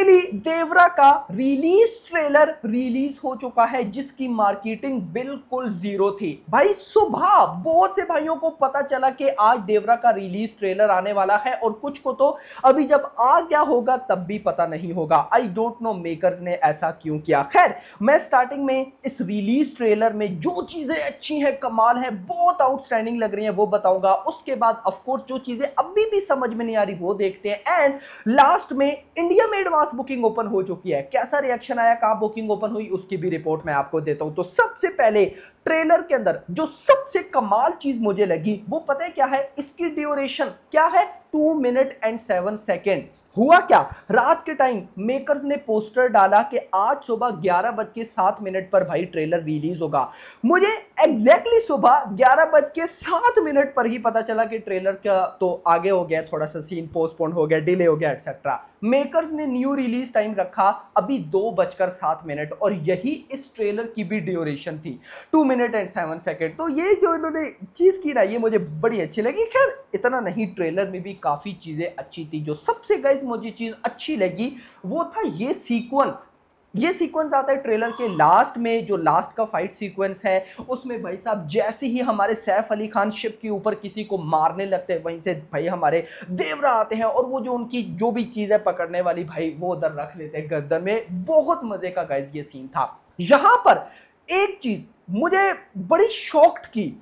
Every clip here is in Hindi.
फाइनली देवरा का रिलीज ट्रेलर रिलीज हो चुका है जिसकी मार्केटिंग बिल्कुल जीरो थी भाई सुबह बहुत से भाइयों को पता चला कि आज देवरा का रिलीज ट्रेलर आने वाला है और कुछ को तो अभी जब आ गया होगा तब भी पता नहीं होगा आई डोंट नो मेकर्स ने ऐसा क्यों किया खैर मैं स्टार्टिंग में इस रिलीज ट्रेलर में जो चीजें अच्छी हैं कमाल है बहुत आउटस्टैंडिंग लग रही है वो बताऊंगा उसके बाद ऑफकोर्स जो चीजें अभी भी समझ में नहीं आ रही वो देखते हैं एंड लास्ट में इंडिया में एडवांस कास बुकिंग ओपन हो चुकी है कैसा रिएक्शन आया कहां बुकिंग ओपन हुई उसकी भी रिपोर्ट मैं आपको देता हूं तो सबसे पहले ट्रेलर के अंदर जो सबसे कमाल चीज मुझे लगी वो पता है क्या है इसकी ड्यूरेशन क्या है two minute and seven second हुआ क्या रात के टाइम मेकर्स ने पोस्टर डाला कि आज सुबह ग्यारह बज के सात मिनट पर भाई ट्रेलर रिलीज होगा मुझे एग्जैक्टली सुबह ग्यारह बज के सात मिनट पर ही पता चला कि ट्रेलर का तो आगे हो गया थोड़ा सा सीन पोस्टपोन हो गया डिले हो गया एक्सेट्रा मेकर्स ने न्यू रिलीज टाइम रखा अभी दो बजकर सात मिनट और यही इस ट्रेलर की भी ड्यूरेशन थी two minute and seven second तो ये जो इन्होंने चीज़ की ना ये मुझे बड़ी अच्छी लगी खैर इतना नहीं ट्रेलर में भी काफ़ी चीज़ें अच्छी थी जो सबसे गाइज मुझे चीज़ अच्छी लगी वो था ये सीक्वेंस ये सीक्वेंस आता है ट्रेलर के लास्ट में जो लास्ट का फाइट सीक्वेंस है उसमें भाई साहब जैसे ही हमारे सैफ अली खान शिप के ऊपर किसी को मारने लगते हैं वहीं से भाई हमारे देवरा आते हैं और वो जो उनकी जो भी चीज़ है पकड़ने वाली भाई वो उधर रख लेते हैं गर्दन में बहुत मज़े का गैस ये सीन था यहाँ पर एक चीज़ मुझे बड़ी शॉक्ड की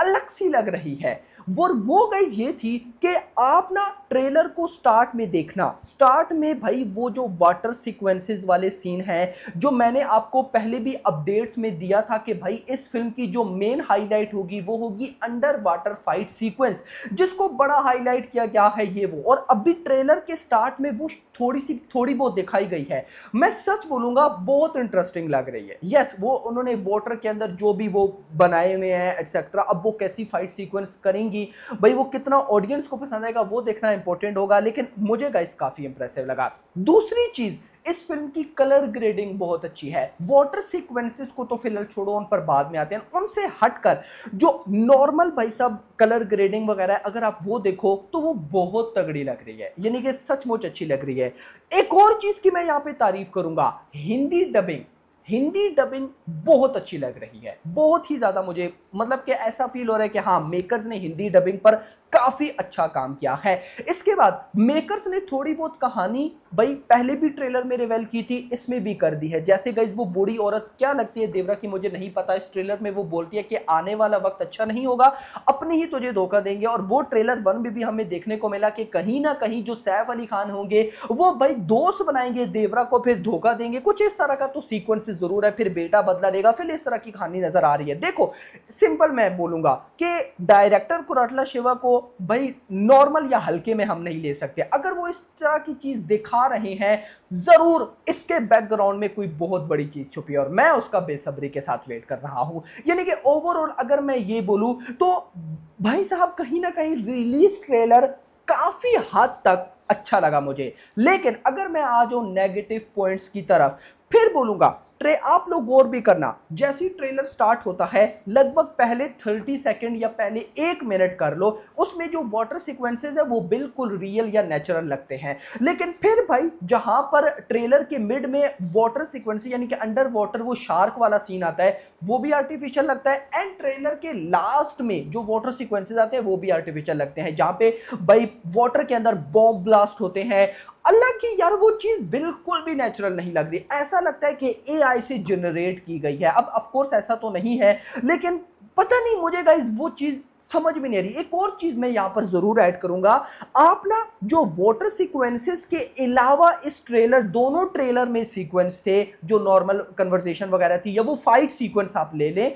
अलग सी लग रही है और वो गाइज ये थी कि आप ना ट्रेलर को स्टार्ट में देखना स्टार्ट में भाई वो जो वाटर सीक्वेंसेस वाले सीन हैं जो मैंने आपको पहले भी अपडेट्स में दिया था कि भाई इस फिल्म की जो मेन हाईलाइट होगी वो होगी अंडर वाटर फाइट सीक्वेंस जिसको बड़ा हाईलाइट किया गया है ये वो और अभी ट्रेलर के स्टार्ट में वो थोड़ी सी थोड़ी बहुत दिखाई गई है मैं सच बोलूंगा बहुत इंटरेस्टिंग लग रही है यस वो उन्होंने वाटर के अंदर जो भी वो बनाए हुए हैं एटसेट्रा अब वो कैसी फाइट सीक्वेंस करेंगी भाई वो कितना ऑडियंस को पसंद आएगा वो देखना है इंपॉर्टेंट होगा लेकिन मुझे गाइस काफ़ी इंप्रेसिव लगा दूसरी चीज़ इस फिल्म की कलर ग्रेडिंग बहुत अच्छी है वाटर सीक्वेंसेस को तो फिलहाल छोड़ो उन पर बाद में आते हैं उनसे हटकर जो नॉर्मल भाई साहब कलर ग्रेडिंग वगैरह अगर आप वो देखो तो वो बहुत तगड़ी लग रही है यानी कि सचमुच अच्छी लग रही है एक और चीज़ की मैं यहाँ पे तारीफ करूंगा हिंदी डबिंग हिंदी डबिंग बहुत अच्छी लग रही है बहुत ही ज़्यादा मुझे मतलब कि ऐसा फील हो रहा है कि हाँ मेकर्स ने हिंदी डबिंग पर काफ़ी अच्छा काम किया है इसके बाद मेकर्स ने थोड़ी बहुत कहानी भाई पहले भी ट्रेलर में रिवेल की थी इसमें भी कर दी है जैसे गई वो बूढ़ी औरत क्या लगती है देवरा की मुझे नहीं पता इस ट्रेलर में वो बोलती है कि आने वाला वक्त अच्छा नहीं होगा अपने ही तुझे धोखा देंगे और वो ट्रेलर वन में भी हमें देखने को मिला कि कहीं ना कहीं जो सैफ अली खान होंगे वो भाई दोस्त बनाएंगे देवरा को फिर धोखा देंगे कुछ इस तरह का तो सीक्वेंस जरूर है फिर बेटा बदला लेगा फिर इस तरह की कहानी नजर आ रही है देखो सिंपल मैं बोलूंगा कि डायरेक्टर कुरटला शिवा को भाई नॉर्मल या हल्के में हम नहीं ले सकते अगर वो इस तरह की चीज़ दिखा रहे हैं ज़रूर इसके बैकग्राउंड में कोई बहुत बड़ी चीज़ छुपी और मैं उसका बेसब्री के साथ वेट कर रहा हूँ यानी कि ओवरऑल अगर मैं ये बोलूँ तो भाई साहब कहीं ना कहीं रिलीज ट्रेलर काफ़ी हद तक अच्छा लगा मुझे लेकिन अगर मैं आ वो नेगेटिव पॉइंट्स की तरफ फिर बोलूँगा ट्रे आप लोग गौर भी करना जैसे ही ट्रेलर स्टार्ट होता है लगभग पहले 30 सेकंड या पहले एक मिनट कर लो उसमें जो वाटर सिक्वेंसेज है वो बिल्कुल रियल या नेचुरल लगते हैं लेकिन फिर भाई जहां पर ट्रेलर के मिड में वाटर सिक्वेंस यानी कि अंडर वाटर वो शार्क वाला सीन आता है वो भी आर्टिफिशियल लगता है एंड ट्रेलर के लास्ट में जो वाटर सिक्वेंसेज आते हैं वो भी आर्टिफिशियल लगते हैं जहाँ पे भाई वाटर के अंदर बॉम्ब ब्लास्ट होते हैं अल्लाह की यार वो चीज़ बिल्कुल भी नेचुरल नहीं लग रही ऐसा लगता है कि एआई से जनरेट की गई है अब ऑफ कोर्स ऐसा तो नहीं है लेकिन पता नहीं मुझे गाइज वो चीज़ समझ में नहीं आ रही एक और चीज़ मैं यहाँ पर ज़रूर ऐड करूंगा आप ना जो वाटर सीक्वेंसेस के अलावा इस ट्रेलर दोनों ट्रेलर में सीक्वेंस थे जो नॉर्मल कन्वर्सेशन वगैरह थी या वो फाइट सीक्वेंस आप ले लें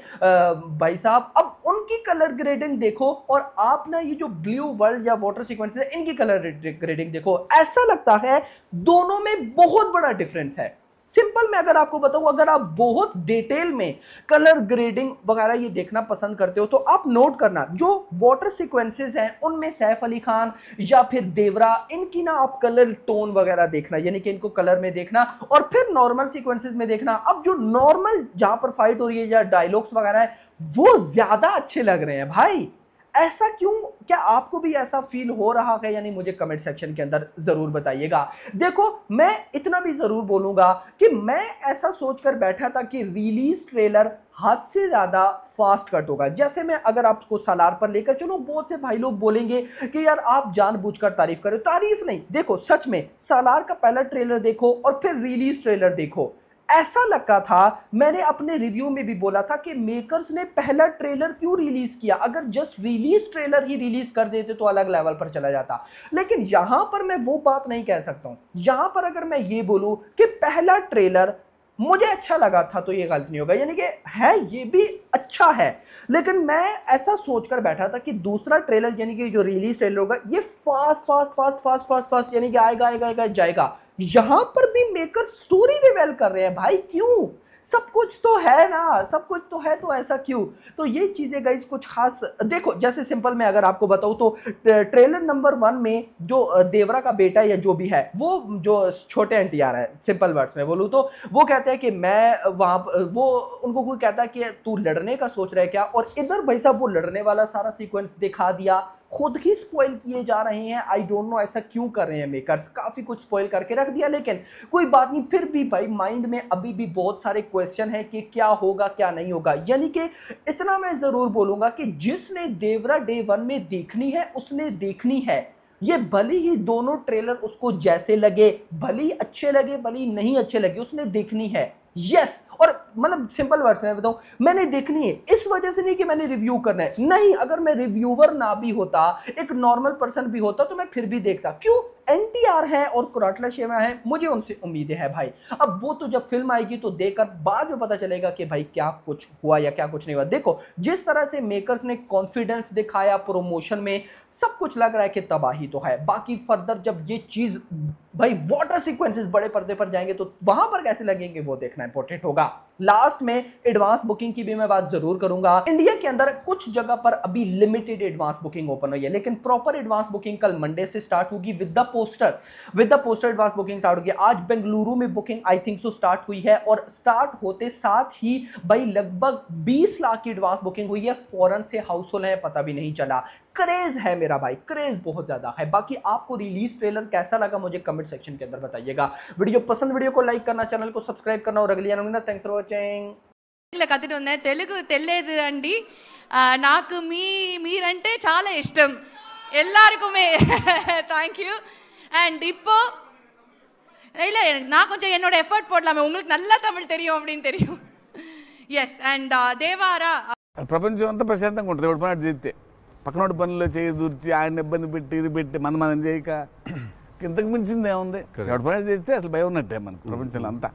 भाई साहब अब उनकी कलर ग्रेडिंग देखो और आप ना ये जो ब्लू वर्ल्ड या वाटर सीक्वेंस इनकी कलर ग्रेडिंग देखो ऐसा लगता है दोनों में बहुत बड़ा डिफरेंस है सिंपल में अगर आपको बताऊं अगर आप बहुत डिटेल में कलर ग्रेडिंग वगैरह ये देखना पसंद करते हो तो आप नोट करना जो वाटर सीक्वेंसेस हैं उनमें सैफ अली खान या फिर देवरा इनकी ना आप कलर टोन वगैरह देखना यानी कि इनको कलर में देखना और फिर नॉर्मल सीक्वेंसेस में देखना अब जो नॉर्मल जहां पर फाइट हो रही है या डायलॉग्स वगैरह है वो ज्यादा अच्छे लग रहे हैं भाई ऐसा क्यों क्या आपको भी ऐसा फील हो रहा है यानी मुझे कमेंट सेक्शन के अंदर ज़रूर बताइएगा देखो मैं इतना भी ज़रूर बोलूंगा कि मैं ऐसा सोचकर बैठा था कि रिलीज़ ट्रेलर हाथ से ज़्यादा फास्ट कट होगा जैसे मैं अगर आपको सलार पर लेकर चलो बहुत से भाई लोग बोलेंगे कि यार आप जानबूझकर तारीफ़ करें तारीफ़ नहीं देखो सच में सलार का पहला ट्रेलर देखो और फिर रिलीज़ ट्रेलर देखो ऐसा लगा था मैंने अपने रिव्यू में भी बोला था कि मेकर्स ने पहला ट्रेलर क्यों रिलीज़ किया अगर जस्ट रिलीज ट्रेलर ही रिलीज़ कर देते तो अलग लेवल पर चला जाता लेकिन यहां पर मैं वो बात नहीं कह सकता हूं यहां पर अगर मैं ये बोलूं कि पहला ट्रेलर मुझे अच्छा लगा था तो ये गलत नहीं होगा यानी कि है ये भी अच्छा है लेकिन मैं ऐसा सोचकर बैठा था कि दूसरा ट्रेलर यानी कि जो रिलीज ट्रेलर होगा ये fast fast fast fast fast fast यानी कि आएगा आएगा आएगा जाएगा यहां पर भी मेकर स्टोरी रिवेल कर रहे हैं भाई क्यों सब कुछ तो है ना सब कुछ तो है तो ऐसा क्यों तो ये चीज़ें गई कुछ खास देखो जैसे सिंपल में अगर आपको बताऊं तो ट्रेलर नंबर वन में जो देवरा का बेटा या जो भी है वो जो छोटे एंटी आ रहा है सिंपल वर्ड्स में बोलूँ तो वो कहते हैं कि मैं वहां वो उनको कोई कहता है कि तू लड़ने का सोच रहा है क्या और इधर भाई साहब वो लड़ने वाला सारा सिक्वेंस दिखा दिया खुद ही स्पॉइल किए जा रहे हैं आई डोंट नो ऐसा क्यों कर रहे हैं मेकर्स काफ़ी कुछ स्पॉइल करके रख दिया लेकिन कोई बात नहीं फिर भी भाई माइंड में अभी भी बहुत सारे क्वेश्चन है कि क्या होगा क्या नहीं होगा यानी कि इतना मैं ज़रूर बोलूंगा कि जिसने देवरा डे वन में देखनी है उसने देखनी है ये भली ही दोनों ट्रेलर उसको जैसे लगे भली अच्छे लगे भली नहीं अच्छे लगे उसने देखनी है यस और मतलब सिंपल वर्ड्स में बताऊं मैंने देखनी है इस वजह से नहीं कि मैंने रिव्यू करना है नहीं अगर मैं रिव्यूवर ना भी होता एक नॉर्मल पर्सन भी होता तो मैं फिर भी देखता क्यों एनटीआर है और कुराटला शेवा है मुझे उनसे उम्मीदें हैं भाई अब वो तो जब फिल्म आएगी तो देखकर बाद में पता चलेगा कि भाई क्या कुछ हुआ या क्या कुछ नहीं हुआ देखो जिस तरह से मेकर्स ने कॉन्फिडेंस दिखाया प्रोमोशन में सब कुछ लग रहा है कि तबाही तो है बाकी फर्दर जब ये चीज़ भाई वाटर सीक्वेंसेस बड़े पर्दे पर जाएंगे तो वहां पर कैसे लगेंगे वो देखना इंपॉर्टेंट होगा लास्ट में एडवांस बुकिंग की भी मैं बात जरूर करूंगा इंडिया के अंदर कुछ जगह पर अभी लिमिटेड एडवांस बुकिंग ओपन हुई है लेकिन प्रॉपर एडवांस बुकिंग कल मंडे से स्टार्ट होगी with the poster with the poster advance booking start होगी आज बेंगलुरु में booking I think so start हुई है और स्टार्ट होते साथ ही भाई लगभग बीस लाख की एडवांस बुकिंग हुई है फॉरन से हाउस होल्ड है पता भी नहीं चला क्रेज़ है मेरा भाई क्रेज़ बहुत ज़्यादा है बाकी आपको रिलीज ट्रेलर कैसा लगा मुझे कमेंट सेक्शन के अंदर बताइएगा वीडियो पसंद वीडियो को लाइक करना चैनल को सब्सक्राइब करना और अगली थैंक्स फॉर वाचिंग ఇలా కథలు ఉన్నాయి తెలుగు తెలియదు అండి నాకు మీ మీరంటే చాలా ఇష్టం ఎల్లారుకుమే థ్యాంక్ అండ్ இப்போ இல்லை நான் கொஞ்சம் என்னோட எஃபர்ட் போடலாமே உங்களுக்கு நல்லா தமிழ் தெரியும் அப்படின்னு தெரியும் எஸ் அண்ட் தேவாரா பிரபஞ்சம் அந்த பிரசாந்தம் கொண்டு పక్కనోడి పనుల్లో చేయి దూర్చి ఆయన ఇబ్బంది పెట్టి ఇది పెట్టి మనం మనం చేయక ఇంతకు మించింది ఏముంది ఎవరి పని చేస్తే అసలు భయం ఉన్నట్టే మనకు ప్రపంచంలో అంతా